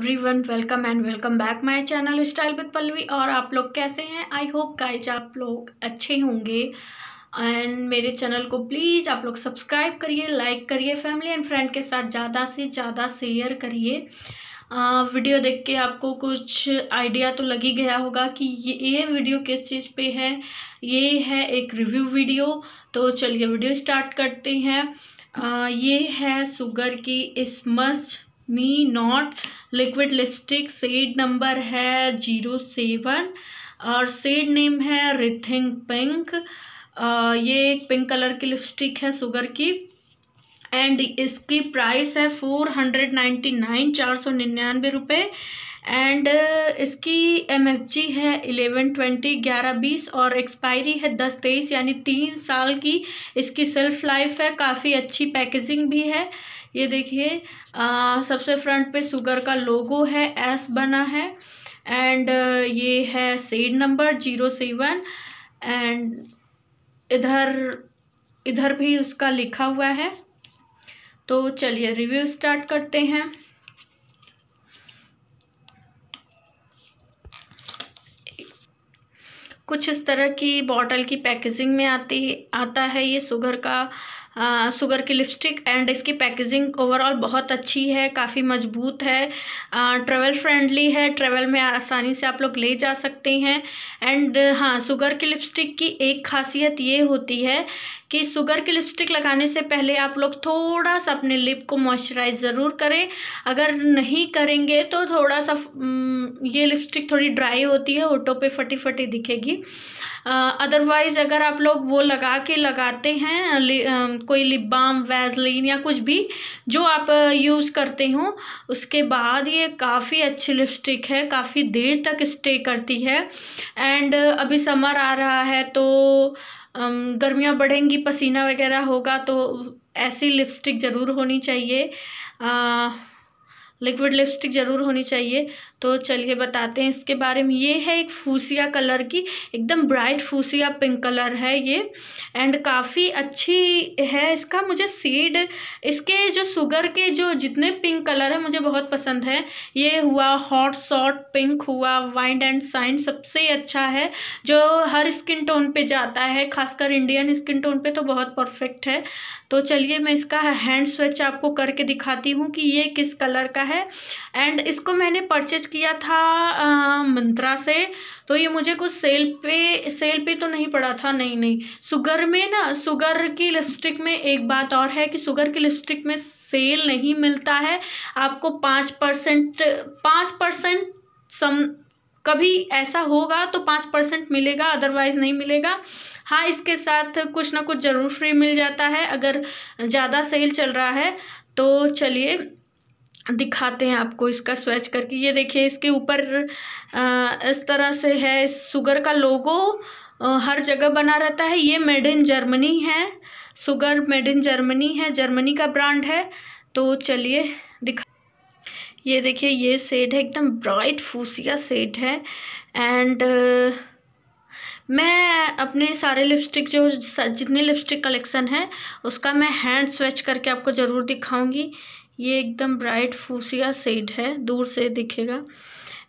everyone welcome and welcome back my channel style with Pallavi और आप लोग कैसे हैं आई होप गाइज आप लोग अच्छे होंगे एंड मेरे चैनल को प्लीज़ आप लोग सब्सक्राइब करिए लाइक करिए फैमिली एंड फ्रेंड के साथ ज़्यादा से ज़्यादा शेयर करिए वीडियो देख के आपको कुछ आइडिया तो लग ही गया होगा कि ये ये वीडियो किस चीज़ पे है ये है एक रिव्यू वीडियो तो चलिए वीडियो स्टार्ट करते हैं आ, ये है शुगर की smudge me not liquid lipstick shade number है जीरो सेवन और सेड नेम है रिथिंग पिंक ये एक पिंक कलर की लिपस्टिक है सुगर की एंड इसकी प्राइस है फोर हंड्रेड नाइन्टी नाइन चार सौ निन्यानवे रुपये एंड इसकी एम एफ जी है एलेवन ट्वेंटी ग्यारह बीस और एक्सपायरी है दस तेईस यानी तीन साल की इसकी सेल्फ लाइफ है काफ़ी अच्छी पैकेजिंग भी है ये देखिए सबसे फ्रंट पे शुगर का लोगो है एस बना है एंड ये है shade number zero seven and इधर इधर भी उसका लिखा हुआ है तो चलिए रिव्यू स्टार्ट करते हैं कुछ इस तरह की बॉटल की पैकेजिंग में आती आता है ये शुगर का शुगर की लिपस्टिक एंड इसकी पैकेजिंग ओवरऑल बहुत अच्छी है काफ़ी मजबूत है ट्रैवल फ्रेंडली है ट्रैवल में आसानी से आप लोग ले जा सकते हैं एंड हाँ शुगर की लिपस्टिक की एक खासियत ये होती है कि शुगर की लिपस्टिक लगाने से पहले आप लोग थोड़ा सा अपने लिप को मॉइस्चराइज ज़रूर करें अगर नहीं करेंगे तो थोड़ा सा ये लिपस्टिक थोड़ी ड्राई होती है ओटो पे फटी फटी दिखेगी अदरवाइज़ अगर आप लोग वो लगा के लगाते हैं लि, आ, कोई लिप बाम वैजलिन या कुछ भी जो आप यूज़ करते हो उसके बाद ये काफ़ी अच्छी लिपस्टिक है काफ़ी देर तक स्टे करती है एंड अभी समर आ रहा है तो गर्मियाँ बढ़ेंगी पसीना वगैरह होगा तो ऐसी लिपस्टिक ज़रूर होनी चाहिए लिक्विड लिपस्टिक ज़रूर होनी चाहिए तो चलिए बताते हैं इसके बारे में ये है एक फूसिया कलर की एकदम ब्राइट फूसिया पिंक कलर है ये एंड काफ़ी अच्छी है इसका मुझे सीड इसके जो शुगर के जो जितने पिंक कलर है मुझे बहुत पसंद है ये हुआ हॉट सॉट पिंक हुआ वाइंड एंड साइन सबसे अच्छा है जो हर स्किन टोन पे जाता है खासकर इंडियन स्किन टोन पे तो बहुत परफेक्ट है तो चलिए मैं इसका हैंड स्वेच आपको करके दिखाती हूँ कि ये किस कलर का है एंड इसको मैंने परचेज किया था मंत्रा से तो ये मुझे कुछ सेल पे सेल पे तो नहीं पड़ा था नहीं नहीं सुगर में ना सुगर की लिपस्टिक में एक बात और है कि सुगर की लिपस्टिक में सेल नहीं मिलता है आपको पाँच परसेंट पाँच परसेंट सम कभी ऐसा होगा तो पाँच परसेंट मिलेगा अदरवाइज़ नहीं मिलेगा हाँ इसके साथ कुछ ना कुछ ज़रूर फ्री मिल जाता है अगर ज़्यादा सेल चल रहा है तो चलिए दिखाते हैं आपको इसका स्वेच करके ये देखिए इसके ऊपर इस तरह से है शुगर का लोगो हर जगह बना रहता है ये मेड इन जर्मनी है सुगर मेड इन जर्मनी है जर्मनी का ब्रांड है तो चलिए दिखा ये देखिए ये सेड है एकदम ब्राइट फूसिया सेड है एंड मैं अपने सारे लिपस्टिक जो जितने लिपस्टिक कलेक्शन है उसका मैं हैंड स्वेच करके आपको ज़रूर दिखाऊंगी ये एकदम ब्राइट फूसिया सेड है दूर से दिखेगा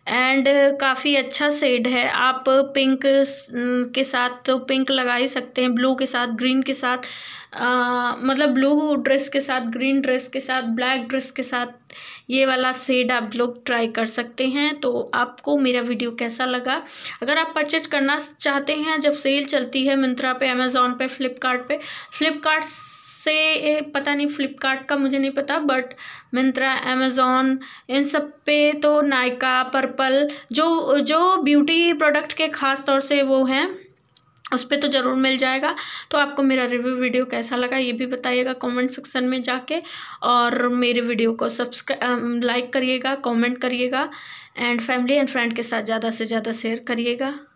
एंड काफ़ी अच्छा सेड है आप पिंक के साथ तो पिंक लगा ही सकते हैं ब्लू के साथ ग्रीन के साथ आ, मतलब ब्लू ड्रेस के साथ ग्रीन ड्रेस के साथ ब्लैक ड्रेस के साथ ये वाला सेड आप लोग ट्राई कर सकते हैं तो आपको मेरा वीडियो कैसा लगा अगर आप परचेज करना चाहते हैं जब सेल चलती है मिंत्रा पे अमेज़ोन पे फ्लिपकार्ट फ्लिपकार्ट से पता नहीं फ़्लिपकार्ट का मुझे नहीं पता बट मिंत्रा अमेज़ोन इन सब पे तो नायका पर्पल जो जो ब्यूटी प्रोडक्ट के ख़ास तौर से वो हैं उस पर तो ज़रूर मिल जाएगा तो आपको मेरा रिव्यू वीडियो कैसा लगा ये भी बताइएगा कमेंट सेक्शन में जाके और मेरे वीडियो को सब्सक्राइब लाइक करिएगा कमेंट करिएगा एंड फैमिली एंड फ्रेंड के साथ ज़्यादा से ज़्यादा शेयर करिएगा